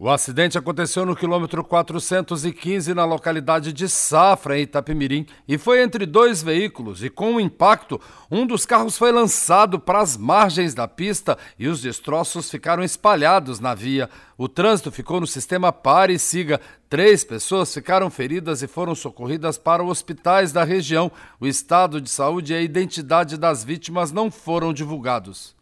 O acidente aconteceu no quilômetro 415 na localidade de Safra, em Itapemirim, e foi entre dois veículos e com o um impacto, um dos carros foi lançado para as margens da pista e os destroços ficaram espalhados na via. O trânsito ficou no sistema pare e siga. Três pessoas ficaram feridas e foram socorridas para hospitais da região. O estado de saúde e a identidade das vítimas não foram divulgados.